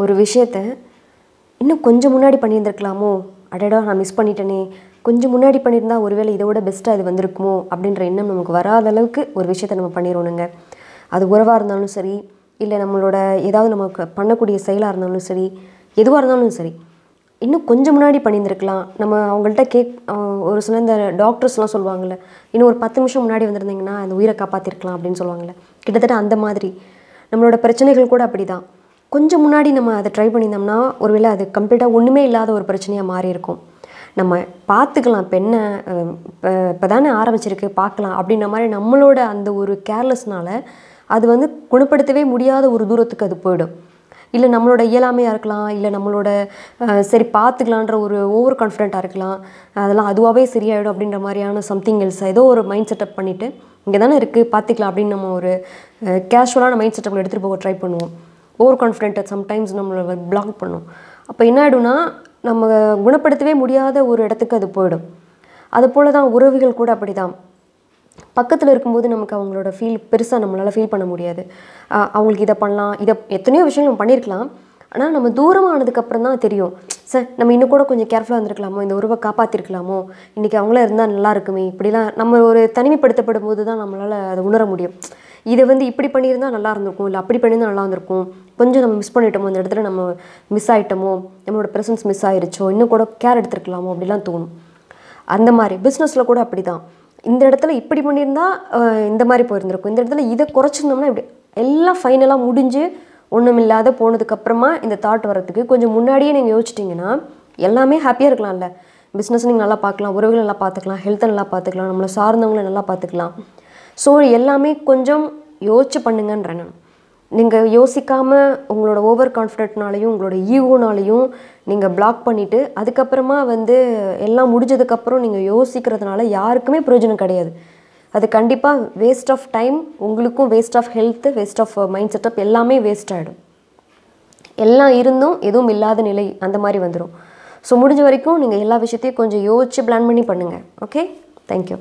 ஒரு விஷயத்த இன்னும் கொஞ்சம் முன்னாடி பண்ணியிருந்திருக்கலாமோ அடடா நான் மிஸ் பண்ணிட்டேனே கொஞ்சம் முன்னாடி பண்ணியிருந்தா ஒருவேளை இதோட பெஸ்ட்டாக இது வந்திருக்குமோ அப்படின்ற எண்ணம் நமக்கு வராத அளவுக்கு ஒரு விஷயத்தை நம்ம பண்ணிடணுங்க அது உறவாக இருந்தாலும் சரி இல்லை நம்மளோட ஏதாவது நமக்கு பண்ணக்கூடிய செயலாக இருந்தாலும் சரி எதுவாக இருந்தாலும் சரி இன்னும் கொஞ்சம் முன்னாடி பண்ணியிருந்துருக்கலாம் நம்ம அவங்கள்ட்ட கேக் ஒரு சில இந்த டாக்டர்ஸ்லாம் சொல்லுவாங்கள்ல இன்னும் ஒரு பத்து நிமிஷம் முன்னாடி வந்திருந்தீங்கன்னா அந்த உயிரை காப்பாற்றிருக்கலாம் அப்படின்னு சொல்லுவாங்கள்ல கிட்டத்தட்ட அந்த மாதிரி நம்மளோட பிரச்சனைகள் கூட அப்படி தான் கொஞ்சம் முன்னாடி நம்ம அதை ட்ரை பண்ணியிருந்தோம்னா ஒருவேளை அது கம்ப்ளீட்டாக ஒன்றுமே இல்லாத ஒரு பிரச்சனையாக மாறி இருக்கும் நம்ம பார்த்துக்கலாம் இப்போ என்ன இப்போ தானே ஆரம்பிச்சிருக்கு பார்க்கலாம் அப்படின்ற மாதிரி நம்மளோட அந்த ஒரு கேர்லெஸ்னால் அது வந்து குணப்படுத்தவே முடியாத ஒரு தூரத்துக்கு அது போயிடும் இல்லை நம்மளோட இயலாமையாக இருக்கலாம் இல்லை நம்மளோட சரி பார்த்துக்கலான்ற ஒரு ஓவர் கான்ஃபிடென்ட்டாக இருக்கலாம் அதெல்லாம் அதுவாகவே சரியாயிடும் அப்படின்ற மாதிரியான சம்திங் எல்ஸ் ஏதோ ஒரு மைண்ட் செட்டப் பண்ணிவிட்டு இங்கே தானே இருக்குது பார்த்துக்கலாம் அப்படின்னு நம்ம ஒரு கேஷுவலான மைண்ட் செட்டப்பில் எடுத்துகிட்டு போக ட்ரை பண்ணுவோம் ஓவர் கான்ஃபிடென்ட்டை சம்டைம்ஸ் நம்மளை பிளாக் பண்ணும் அப்போ என்ன ஆகிடும்னா நம்ம குணப்படுத்தவே முடியாத ஒரு இடத்துக்கு அது போயிடும் அது போல் தான் உறவுகள் கூட அப்படி தான் பக்கத்தில் இருக்கும்போது நமக்கு அவங்களோட ஃபீல் பெருசாக நம்மளால் ஃபீல் பண்ண முடியாது அவங்களுக்கு இதை பண்ணலாம் இதை எத்தனையோ விஷயங்கள் நம்ம பண்ணியிருக்கலாம் ஆனால் நம்ம தூரமாக தான் தெரியும் சார் நம்ம இன்னும் கூட கொஞ்சம் கேர்ஃபுல்லாக இருந்திருக்கலாமோ இந்த உறவை காப்பாற்றிருக்கலாமோ இன்றைக்கி அவங்களா இருந்தால் நல்லா இருக்குமே இப்படிலாம் நம்ம ஒரு தனிமைப்படுத்தப்படும் போது தான் நம்மளால் அதை உணர முடியும் இதை வந்து இப்படி பண்ணியிருந்தா நல்லா இருந்திருக்கும் இல்லை அப்படி பண்ணியிருந்தால் நல்லா இருந்திருக்கும் கொஞ்சம் நம்ம மிஸ் பண்ணிட்டோமோ அந்த இடத்துல நம்ம மிஸ் ஆகிட்டோமோ நம்மளோட ப்ரெசன்ஸ் மிஸ் ஆகிருச்சோ இன்னும் கூட கேர் எடுத்துருக்கலாமோ அப்படிலாம் தோணும் அந்த மாதிரி பிஸ்னஸில் கூட அப்படி தான் இந்த இடத்துல இப்படி பண்ணியிருந்தா இந்த மாதிரி போயிருந்திருக்கும் இந்த இடத்துல இதை குறைச்சிருந்தோம்னா இப்படி எல்லாம் ஃபைனலாக முடிஞ்சு ஒன்றும் இல்லாத போனதுக்கப்புறமா இந்த தாட் வர்றதுக்கு கொஞ்சம் முன்னாடியே நீங்கள் யோசிச்சிட்டிங்கன்னா எல்லாமே ஹாப்பியாக இருக்கலாம்ல பிஸ்னஸ் நீங்கள் நல்லா பார்க்கலாம் உறவுகளை நல்லா பார்த்துக்கலாம் ஹெல்த்தை நல்லா பார்த்துக்கலாம் நம்மளை சார்ந்தவங்களை நல்லா பார்த்துக்கலாம் ஸோ எல்லாமே கொஞ்சம் யோசிச்சு பண்ணுங்கன்றேன் நான் நீங்கள் யோசிக்காமல் உங்களோட ஓவர் கான்ஃபிடென்ட்னாலையும் உங்களோட ஈகோனாலையும் நீங்கள் பிளாக் பண்ணிவிட்டு அதுக்கப்புறமா வந்து எல்லாம் முடிஞ்சதுக்கப்புறம் நீங்கள் யோசிக்கிறதுனால யாருக்குமே பிரயோஜனம் கிடையாது அது கண்டிப்பாக வேஸ்ட் ஆஃப் டைம் உங்களுக்கும் waste of health waste of mind setup எல்லாமே வேஸ்ட் ஆகிடும் எல்லாம் இருந்தும் எதுவும் இல்லாத நிலை அந்த மாதிரி வந்துடும் ஸோ முடிஞ்ச வரைக்கும் நீங்கள் எல்லா விஷயத்தையும் கொஞ்சம் யோசித்து பிளான் பண்ணி பண்ணுங்கள் ஓகே தேங்க்யூ